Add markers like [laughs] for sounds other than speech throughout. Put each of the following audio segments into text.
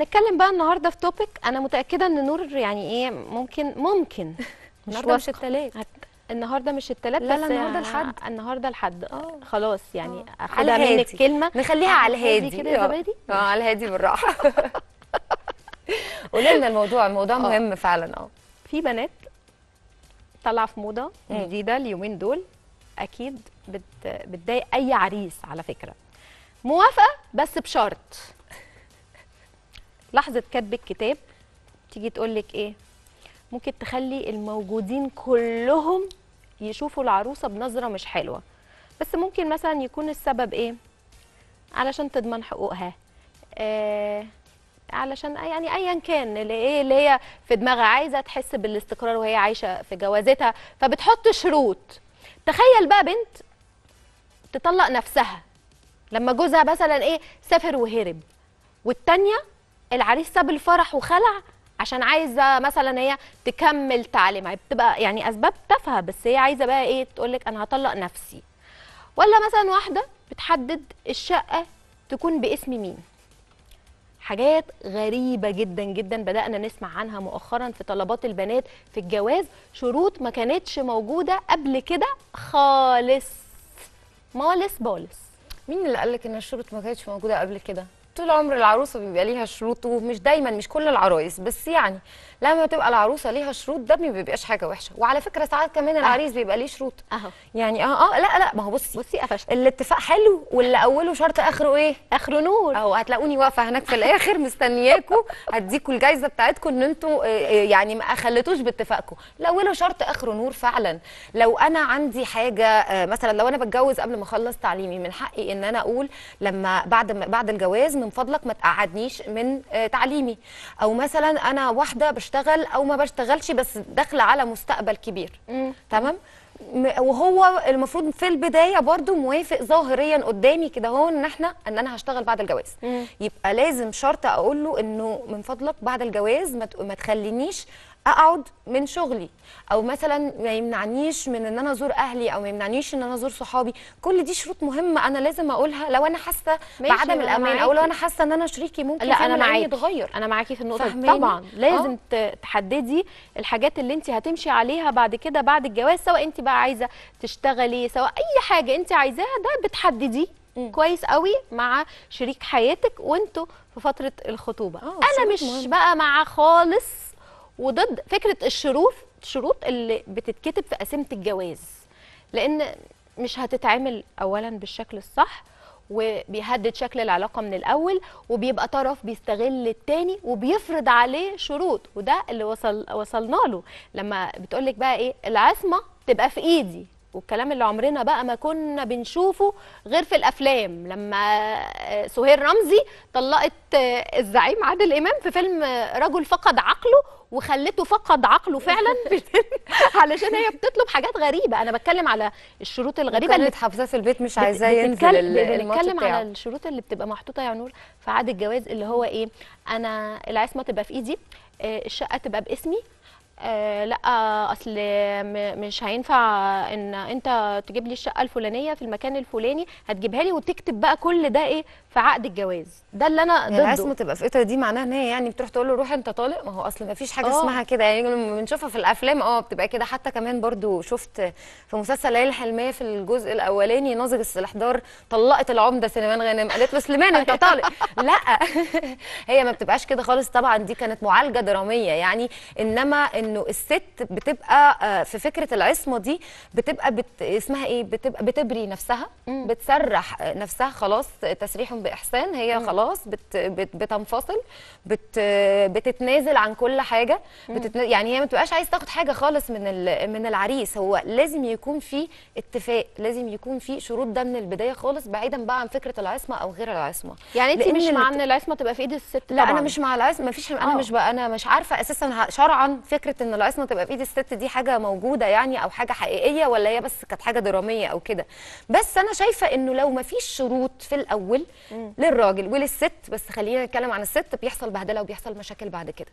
هنتكلم بقى النهارده في توبيك انا متاكده ان نور يعني ايه ممكن ممكن [laughs] النهارده مش التلات هت... النهارده مش التلات لا لا النهارده آه، الحد النهارده الحد اه. خلاص يعني اه. اخدها منك كلمه نخليها على الهادي كده يا زبادي اه على الهادي بالراحه [laughs] قولي لنا الموضوع الموضوع أوه. مهم فعلا اه في بنات طالعه في موضه جديده اليومين دول اكيد بتضايق اي عريس على فكره موافقه بس بشرط لحظه كتب الكتاب تيجي تقول لك ايه ممكن تخلي الموجودين كلهم يشوفوا العروسه بنظره مش حلوه بس ممكن مثلا يكون السبب ايه علشان تضمن حقوقها آه علشان يعني ايا كان اللي ايه اللي هي في دماغها عايزه تحس بالاستقرار وهي عايشه في جوازتها فبتحط شروط تخيل بقى بنت تطلق نفسها لما جوزها مثلا ايه سافر وهرب والتانيه العريس ساب الفرح وخلع عشان عايزه مثلا هي تكمل تعليمها بتبقى يعني اسباب تافهه بس هي عايزه بقى ايه تقول لك انا هطلق نفسي ولا مثلا واحده بتحدد الشقه تكون باسم مين حاجات غريبه جدا جدا بدانا نسمع عنها مؤخرا في طلبات البنات في الجواز شروط ما كانتش موجوده قبل كده خالص مالس بالس مين اللي قال لك ان الشروط ما كانتش موجوده قبل كده طول عمر العروسه بيبقى ليها شروط ومش دايما مش كل العرايس بس يعني لما تبقى العروسه ليها شروط ده ما بيبقاش حاجه وحشه وعلى فكره ساعات كمان العريس بيبقى ليه شروط اهو يعني اه اه لا لا ما هو بصي بصي قفشت الاتفاق حلو واللي اوله شرط اخره ايه اخره نور اهو هتلاقوني واقفه هناك في الاخر [laughs] مستنياكوا هديكوا الجايزه بتاعتكم ان انتوا آه، آه، يعني ما خليتوش باتفاقكم الاوله شرط اخره نور فعلا لو انا عندي حاجه آه، مثلا لو انا بتجوز قبل ما اخلص تعليمي من حقي ان انا اقول لما بعد بعد الجواز من فضلك ما تقعدنيش من آه، تعليمي او مثلا انا واحده بشتغل او ما بشتغلش بس داخله على مستقبل كبير تمام وهو المفروض في البدايه برضو موافق ظاهريا قدامي كده هو ان احنا ان انا هشتغل بعد الجواز مم. يبقى لازم شرط اقول له انه من فضلك بعد الجواز ما تخلينيش اقعد من شغلي او مثلا ما يمنعنيش من ان انا ازور اهلي او ما يمنعنيش ان انا ازور صحابي كل دي شروط مهمه انا لازم اقولها لو انا حاسه بعدم الامان او لو انا حاسه ان انا شريكي ممكن لا انا معاكي يتغير انا معاكي في النقطه دي طبعا آه. لازم تحددي الحاجات اللي انت هتمشي عليها بعد كده بعد الجواز سواء انت بقى عايزه تشتغلي سواء اي حاجه انت عايزاها ده بتحدديه كويس قوي مع شريك حياتك وانتوا في فتره الخطوبه آه، انا مش مهم. بقى مع خالص وضد فكره الشروط الشروط اللي بتتكتب في قسمه الجواز لان مش هتتعمل اولا بالشكل الصح وبيهدد شكل العلاقة من الأول وبيبقى طرف بيستغل التاني وبيفرض عليه شروط وده اللي وصل وصلنا له لما بتقولك بقى إيه العصمة تبقى في إيدي والكلام اللي عمرنا بقى ما كنا بنشوفه غير في الافلام لما سهير رمزي طلقت الزعيم عادل امام في فيلم رجل فقد عقله وخلته فقد عقله فعلا [laughs] علشان هي بتطلب حاجات غريبه انا بتكلم على الشروط الغريبه اللي حافظاه في البيت مش عايزاه ينزل بنتكلم على الشروط اللي بتبقى محطوطه يا نور في عقد الجواز اللي هو ايه انا العصمه تبقى في ايدي آه، الشقه تبقى باسمي آه، لا اصل مش هينفع ان انت تجيب لي الشقه الفلانيه في المكان الفلاني هتجيبها لي وتكتب بقى كل ده ايه في عقد الجواز ده اللي انا يعني ضده عصمه تبقى في اطر دي معناها ان هي يعني بتروح تقول له روح انت طالق ما هو اصل ما فيش حاجه أوه. اسمها كده يعني بنشوفها في الافلام اه بتبقى كده حتى كمان برضو شفت في مسلسل ليالي الحلميه في الجزء الاولاني ناظر الاحضار طلقت العمده سليمان غانم قالت له سليمان انت طالق [laughs] لا [laughs] هي ما بتبقاش كده خالص طبعا دي كانت معالجه دراميه يعني انما انه الست بتبقى آه، في فكره العصمه دي بتبقى بت... اسمها ايه بتبقى بتبري نفسها بتسرح نفسها خلاص تسريح باحسان هي خلاص بت بت بتنفصل بت بتتنازل عن كل حاجه بتتنازل يعني هي ما بتبقاش عايزه تاخد حاجه خالص من من العريس هو لازم يكون في اتفاق لازم يكون في شروط ده من البدايه خالص بعيدا بقى عن فكره العصمه او غير العصمه يعني انت مش مع ان العصمه تبقى في ايد الست لا طبعاً. انا مش مع العصمه مفيش انا أوه. مش بقى انا مش عارفه اساسا شرعا فكره ان العصمه تبقى في ايد الست دي حاجه موجوده يعني او حاجه حقيقيه ولا هي بس كانت حاجه دراميه او كده بس انا شايفه انه لو مفيش شروط في الاول للراجل وللست بس خلينا نتكلم عن الست بيحصل بهدله وبيحصل مشاكل بعد كده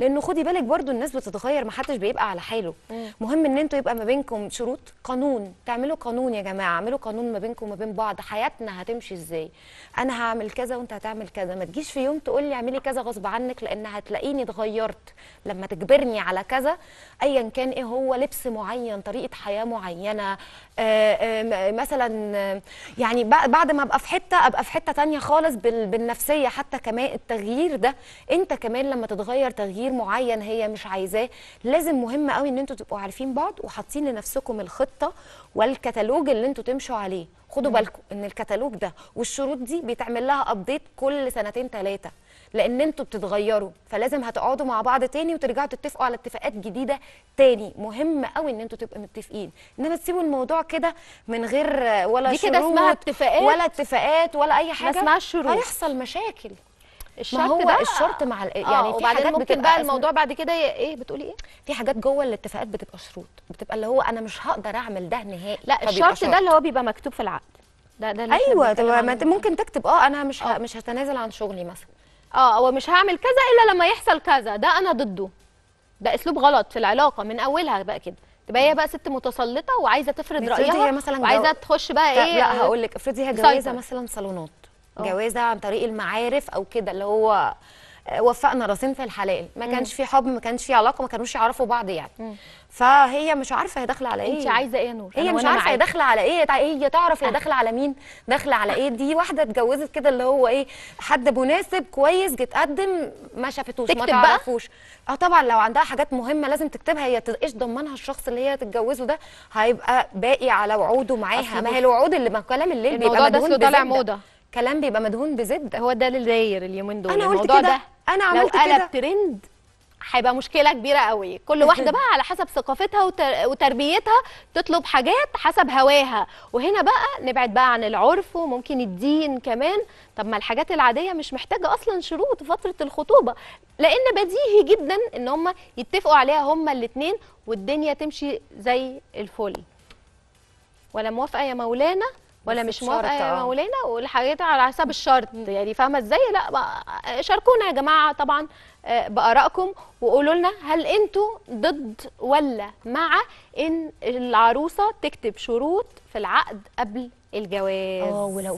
لانه خدي بالك برضو الناس بتتغير ما حدش بيبقى على حاله مهم ان انتوا يبقى ما بينكم شروط قانون تعملوا قانون يا جماعه اعملوا قانون ما بينكم وما بين بعض حياتنا هتمشي ازاي انا هعمل كذا وانت هتعمل كذا ما تجيش في يوم تقول لي اعملي كذا غصب عنك لان هتلاقيني اتغيرت لما تجبرني على كذا ايا كان ايه هو لبس معين طريقه حياه معينه آآ آه، آآ آه، مثلا آه، يعني بعد ما ابقى في حته ابقى في حته تانية خالص بالنفسية حتى كمان التغيير ده انت كمان لما تتغير تغيير معين هي مش عايزاه لازم مهم قوي ان انتوا تبقوا عارفين بعض وحاطين لنفسكم الخطة والكتالوج اللي انتوا تمشوا عليه خدوا بالكم ان الكتالوج ده والشروط دي بيتعمل لها ابديت كل سنتين ثلاثه لان انتوا بتتغيروا فلازم هتقعدوا مع بعض تاني وترجعوا تتفقوا على اتفاقات جديده تاني مهم قوي ان انتوا تبقوا متفقين انما تسيبوا الموضوع كده من غير ولا دي شروط كده اسمها اتفاقات ولا اتفاقات ولا اي حاجه ما اسمهاش شروط هيحصل مشاكل الشرط ما هو ده الشرط مع آه، يعني في حاجات ممكن بقى الموضوع بعد كده ايه بتقولي ايه في حاجات جوه الاتفاقات بتبقى شروط بتبقى اللي هو انا مش هقدر اعمل ده نهائي لا الشرط ده اللي هو بيبقى مكتوب في العقد ده ده اللي ايوه طب ممكن تكتب اه انا مش آه. مش هتنازل عن شغلي مثلا اه هو مش هعمل كذا الا لما يحصل كذا ده انا ضده ده اسلوب غلط في العلاقه من اولها بقى كده تبقى هي بقى ست متسلطه وعايزه تفرض رايها هي مثلا وعايزه تخش بقى ايه لا هقول لك افرضي هي جوازه مثلا صالونات اه. جوازه عن طريق المعارف او كده اللي هو وفقنا راسين في الحلال ما كانش في حب ما كانش في علاقه ما كانوش يعرفوا بعض يعني مم. فهي مش عارفه هي داخله على ايه انت عايزه ايه يا نور هي مش عارفه هي داخله على ايه هي تعرف هي أه. داخله على مين داخله على ايه دي واحده اتجوزت كده اللي هو ايه حد مناسب كويس جه قدم ما شافتوش ما تعرفوش اه طبعا لو عندها حاجات مهمه لازم تكتبها هي ايش ضمنها الشخص اللي هي تتجوزه ده هيبقى باقي على وعوده معاها ما هي الوعود اللي ما كلام الليل بيبقى ده طالع موضه كلام بيبقى مدهون بزد هو ده اللي داير اليومين دول انا قلت كده ده انا عملت لو قلب ترند هيبقى مشكله كبيره قوي كل [laughs] واحده بقى على حسب ثقافتها وتربيتها تطلب حاجات حسب هواها وهنا بقى نبعد بقى عن العرف وممكن الدين كمان طب ما الحاجات العاديه مش محتاجه اصلا شروط فتره الخطوبه لان بديهي جدا ان هم يتفقوا عليها هما الاثنين والدنيا تمشي زي الفل ولا موافقه يا مولانا ولا مش موافقه يا آه. مولانا والحاجات على حسب الشرط يعني فاهمه ازاي لا شاركونا يا جماعه طبعا آه، بارائكم وقولوا لنا هل انتوا ضد ولا مع ان العروسه تكتب شروط في العقد قبل الجواز آه، ولو